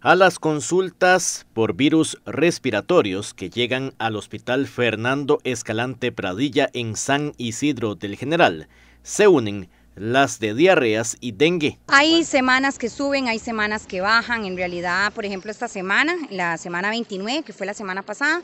a las consultas por virus respiratorios que llegan al Hospital Fernando Escalante Pradilla en San Isidro del General. Se unen las de diarreas y dengue. Hay semanas que suben, hay semanas que bajan. En realidad, por ejemplo, esta semana, la semana 29, que fue la semana pasada,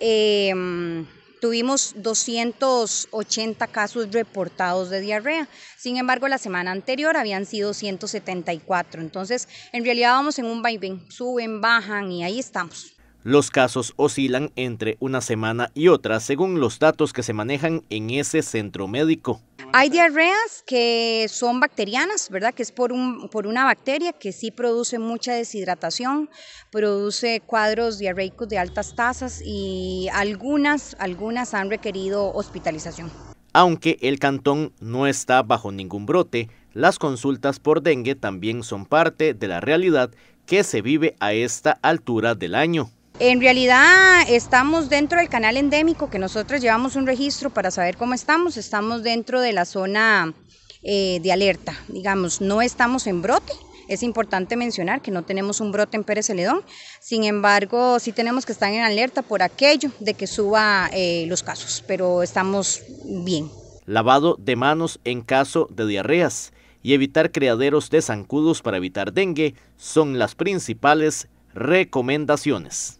em, tuvimos 280 casos reportados de diarrea. Sin embargo, la semana anterior habían sido 174. Entonces, en realidad vamos en un vaivén, suben, bajan y ahí estamos. Los casos oscilan entre una semana y otra según los datos que se manejan en ese centro médico. Hay diarreas que son bacterianas, ¿verdad? Que es por, por una bacteria que sí produce mucha deshidratación, produce cuadros diarreicos de altas tasas y algunas, algunas han requerido hospitalización. Aunque el cantón no está bajo ningún brote, las consultas por dengue también son parte de la realidad que se vive a esta altura del año. En realidad estamos dentro del canal endémico que nosotros llevamos un registro para saber cómo estamos. Estamos dentro de la zona eh, de alerta, digamos, no estamos en brote. Es importante mencionar que no tenemos un brote en Pérez Celedón, sin embargo, sí tenemos que estar en alerta por aquello de que suba eh, los casos, pero estamos bien. Lavado de manos en caso de diarreas y evitar criaderos de zancudos para evitar dengue son las principales recomendaciones.